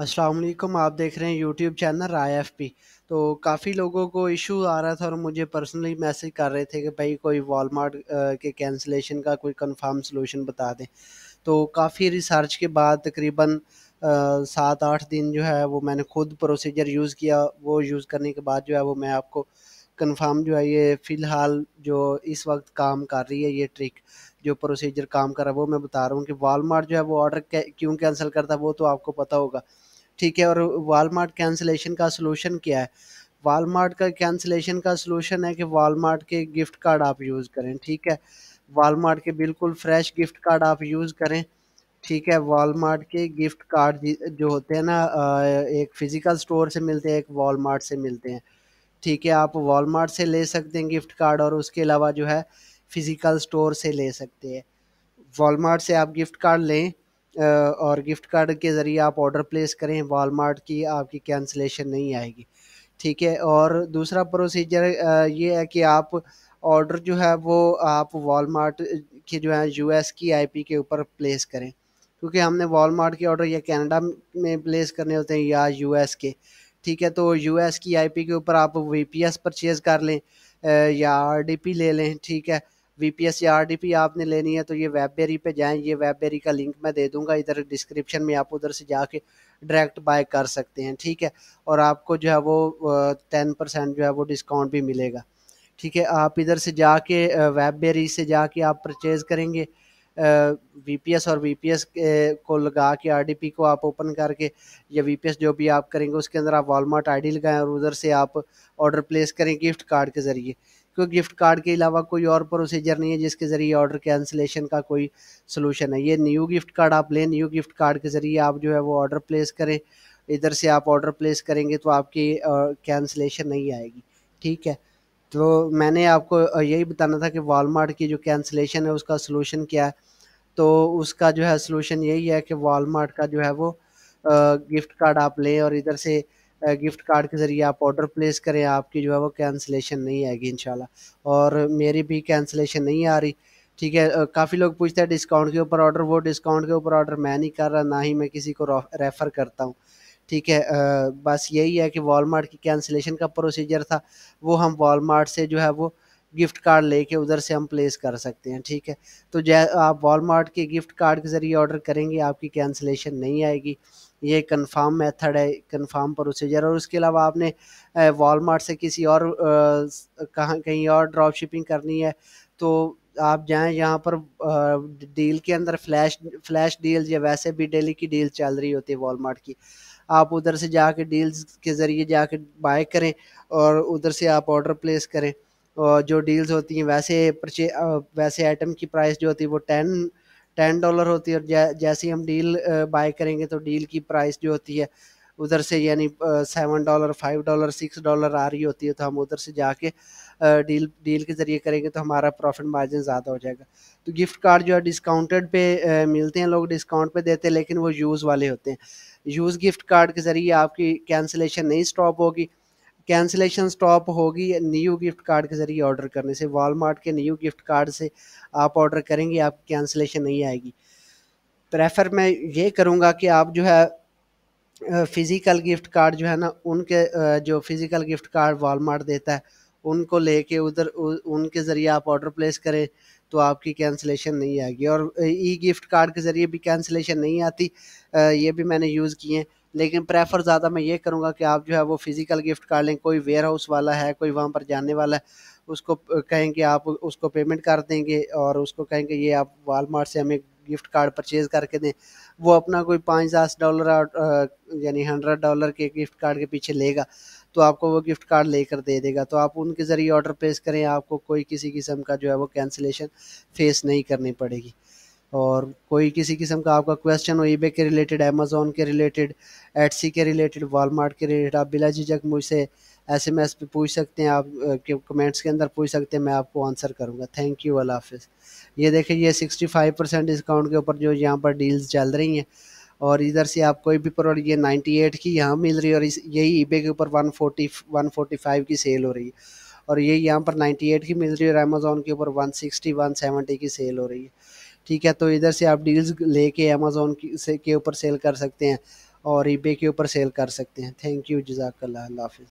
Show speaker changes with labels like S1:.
S1: असलकम आप देख रहे हैं YouTube channel I F P तो काफ़ी लोगों को इशू आ रहा था और मुझे पर्सनली मैसेज कर रहे थे कि भाई कोई वॉलमार्ट के कैंसिलेशन का कोई कंफर्म सलूशन बता दें तो काफ़ी रिसर्च के बाद तकरीबन सात आठ दिन जो है वो मैंने खुद प्रोसीजर यूज़ किया वो यूज़ करने के बाद जो है वो मैं आपको कंफर्म जो है ये फ़िलहाल जो इस वक्त काम कर रही है ये ट्रिक जो प्रोसीजर काम कर रहा है वो मैं बता रहा हूँ कि वालमार्ट जो है वो ऑर्डर क्यों कैंसिल करता है वो तो आपको पता होगा ठीक है और वालमार्ट कैंसिलेशन का सोलूशन क्या है वालमार्ट का कैंसिलेशन का सलूशन है कि वालमार्ट के गिफ्ट कार्ड आप यूज़ करें ठीक है वालमार्ट के बिल्कुल फ्रेश गिफ्ट कार्ड आप यूज़ करें ठीक है वालमार्ट के गिफ्ट कार्ड जो होते हैं ना एक फ़िज़िकल स्टोर से मिलते हैं एक वॉलमार्ट से मिलते हैं ठीक है आप वॉलमार्ट से ले सकते हैं गिफ्ट कार्ड और उसके अलावा जो है फ़िज़िकल स्टोर से ले सकते हैं वॉलमार्ट से आप गिफ्ट कार्ड लें और गिफ्ट कार्ड के ज़रिए आप ऑर्डर प्लेस करें वॉलमार्ट की आपकी कैंसलेशन नहीं आएगी ठीक है और दूसरा प्रोसीजर ये है कि आप ऑर्डर जो है वो आप वॉलमार्ट के जो है यूएस की आईपी के ऊपर प्लेस करें क्योंकि हमने वॉलमार्ट के ऑर्डर या कनाडा में प्लेस करने होते हैं या यूएस के ठीक है तो यूएस की आईपी के ऊपर आप वीपीएस परचेज़ कर लें या आरडीपी ले लें ठीक है वीपीएस या आरडीपी आपने लेनी है तो ये वेबबेरी पे जाएं ये वेबबेरी का लिंक मैं दे दूंगा इधर डिस्क्रिप्शन में आप उधर से जाके डायरेक्ट बाय कर सकते हैं ठीक है और आपको जो है वो टेन परसेंट जो है वो डिस्काउंट भी मिलेगा ठीक है आप इधर से जाके वेबबेरी से जाके आप परचेज़ करेंगे वीपीएस और वीपीएस को लगा के आरडीपी को आप ओपन करके या वीपीएस जो भी आप करेंगे उसके अंदर आप वॉलमार्ट आईडी लगाएं और उधर से आप ऑर्डर प्लेस करें गिफ्ट कार्ड के ज़रिए क्योंकि गिफ्ट कार्ड के अलावा कोई और प्रोसीजर नहीं है जिसके ज़रिए ऑर्डर कैंसिलेशन का कोई सोलूशन है ये न्यू गिफ्ट कार्ड आप लें न्यू गिफ्ट कार्ड के ज़रिए आप जो है वो ऑर्डर प्लेस करें इधर से आप ऑर्डर प्लेस करेंगे तो आपकी कैंसिलेशन नहीं आएगी ठीक है तो मैंने आपको यही बताना था कि वॉलमार्ट की जो कैंसिलेशन है उसका सोलूशन क्या है तो उसका जो है सोलूशन यही है कि वॉलमार्ट का जो है वो गिफ्ट कार्ड आप लें और इधर से गिफ्ट कार्ड के ज़रिए आप ऑर्डर प्लेस करें आपकी जो है वो कैंसिलेशन नहीं आएगी इन और मेरी भी कैंसिलेशन नहीं आ रही ठीक है काफ़ी लोग पूछते हैं डिस्काउंट के ऊपर ऑर्डर वो डिस्काउंट के ऊपर ऑर्डर मैं नहीं कर रहा ना ही मैं किसी को रेफ़र करता हूँ ठीक है बस यही है कि वॉलमार्ट की कैंसिलेशन का प्रोसीजर था वो हम वॉलमार्ट से जो है वो गिफ्ट कार्ड लेके उधर से हम प्लेस कर सकते हैं ठीक है तो जै आप वॉलमार्ट के गिफ्ट कार्ड के ज़रिए ऑर्डर करेंगे आपकी कैंसिलेशन नहीं आएगी ये कन्फर्म मेथड है कन्फर्म प्रोसीजर और उसके अलावा आपने वॉलमार्ट से किसी और कहाँ कहीं और ड्रॉप शिपिंग करनी है तो आप जाएं यहाँ पर डील के अंदर फ्लैश फ्लैश डील्स या वैसे भी डेली की डील चल रही होती है वॉलमार्ट की आप उधर से जाके डील्स के ज़रिए जाके बाय करें और उधर से आप ऑर्डर प्लेस करें और जो डील्स होती हैं वैसे परचे वैसे आइटम की प्राइस जो होती है वो टेन टेन डॉलर होती है और जै, जैसे ही हम डील बाय करेंगे तो डील की प्राइस जो होती है उधर से यानी seven dollar five dollar six dollar आ रही होती है तो हम उधर से जाके डील डील के ज़रिए करेंगे तो हमारा प्रॉफिट मार्जिन ज़्यादा हो जाएगा तो गिफ्ट कार्ड जो है डिस्काउंटेड पे मिलते हैं लोग डिस्काउंट पे देते हैं लेकिन वो यूज़ वाले होते हैं यूज़ गिफ्ट कार्ड के ज़रिए आपकी कैंसिलेशन नहीं स्टॉप होगी कैंसिलेशन स्टॉप होगी न्यू गिफ्ट कार्ड के ज़रिए ऑर्डर करने से वॉलमार्ट के न्यू गिफ्ट कार्ड से आप ऑर्डर करेंगे आप कैंसिलेशन नहीं आएगी प्रेफर मैं ये करूँगा कि आप जो है फ़िज़िकल गिफ्ट कार्ड जो है ना उनके जो फ़िज़िकल गिफ्ट कार्ड वॉलमार्ट देता है उनको लेके उधर उनके ज़रिए आप ऑर्डर प्लेस करें तो आपकी कैंसिलेशन नहीं आएगी और ई गिफ्ट कार्ड के ज़रिए भी कैंसिलेशन नहीं आती ये भी मैंने यूज़ किए हैं लेकिन प्रेफर ज़्यादा मैं ये करूँगा कि आप जो है वो फिज़िकल गिफ्ट कर लें कोई वेयर हाउस वाला है कोई वहाँ पर जाने वाला है उसको कहेंगे आप उसको पेमेंट कर देंगे और उसको कहेंगे ये आप वालमार्ट से हमें गिफ्ट कार्ड परचेज़ करके दें वो अपना कोई पाँच दस डॉलर यानी हंड्रेड डॉलर के गिफ्ट कार्ड के पीछे लेगा तो आपको वो गिफ्ट कार्ड लेकर दे देगा तो आप उनके ज़रिए ऑर्डर प्लेस करें आपको कोई किसी किस्म का जो है वो कैंसिलेशन फेस नहीं करनी पड़ेगी और कोई किसी किस्म का आपका क्वेश्चन हो ईबे के रिलेटेड अमेजोन के रिलेटेड एटसी के रिलेटेड वालमार्ट के रिलेटेड आप बिला झिझक मुझसे एस एम एस पे पूछ सकते हैं आप के कमेंट्स के अंदर पूछ सकते हैं मैं आपको आंसर करूँगा थैंक यू वाला हाफिज़ ये देखिए ये सिक्सटी फाइव परसेंट डिस्काउंट के ऊपर जो यहाँ पर डील्स चल रही हैं और इधर से आप कोई भी प्रोडक्ट ये नाइन्टी एट की यहाँ मिल रही है और यही ईबे के ऊपर one forty one forty five की सेल हो रही है और ये यहाँ पर नाइन्टी एट की मिल रही है और अमेज़ोन के ऊपर वन सिक्सटी वन की सेल हो रही है ठीक है तो इधर से आप डील्स लेके अमेजोन के ऊपर सेल कर सकते हैं और ईबे के ऊपर सेल कर सकते हैं थैंक यू जजाकल्ला हाफ़